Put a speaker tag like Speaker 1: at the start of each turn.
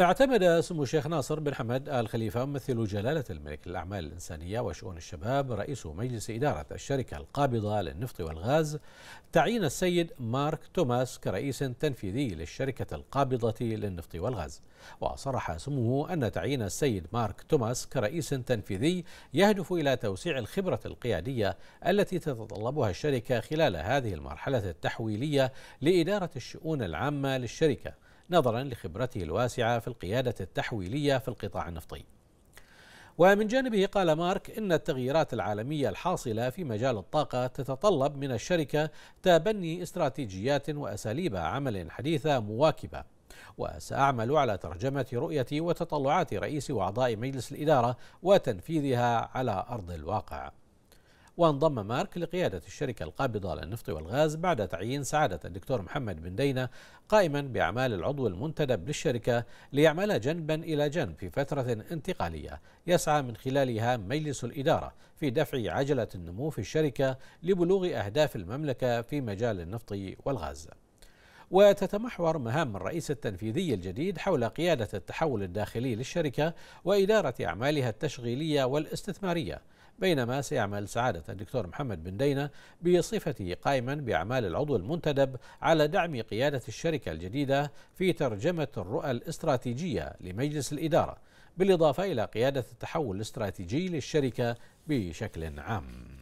Speaker 1: اعتمد سمو الشيخ ناصر بن حمد آل خليفة ممثل جلالة الملك للأعمال الإنسانية وشؤون الشباب رئيس مجلس إدارة الشركة القابضة للنفط والغاز تعيين السيد مارك توماس كرئيس تنفيذي للشركة القابضة للنفط والغاز وصرح سموه أن تعيين السيد مارك توماس كرئيس تنفيذي يهدف إلى توسيع الخبرة القيادية التي تتطلبها الشركة خلال هذه المرحلة التحويلية لإدارة الشؤون العامة للشركة نظرا لخبرته الواسعة في القيادة التحويلية في القطاع النفطي. ومن جانبه قال مارك إن التغييرات العالمية الحاصلة في مجال الطاقة تتطلب من الشركة تبني استراتيجيات وأساليب عمل حديثة مواكبة وسأعمل على ترجمة رؤيتي وتطلعات رئيس وأعضاء مجلس الإدارة وتنفيذها على أرض الواقع وانضم مارك لقيادة الشركة القابضة للنفط والغاز بعد تعيين سعادة الدكتور محمد بن دينة قائما بأعمال العضو المنتدب للشركة ليعمل جنبا إلى جنب في فترة انتقالية يسعى من خلالها مجلس الإدارة في دفع عجلة النمو في الشركة لبلوغ أهداف المملكة في مجال النفط والغاز وتتمحور مهام الرئيس التنفيذي الجديد حول قيادة التحول الداخلي للشركة وإدارة أعمالها التشغيلية والاستثمارية بينما سيعمل سعادة الدكتور محمد بن دينة بصفته قائما بأعمال العضو المنتدب على دعم قيادة الشركة الجديدة في ترجمة الرؤى الاستراتيجية لمجلس الإدارة بالإضافة إلى قيادة التحول الاستراتيجي للشركة بشكل عام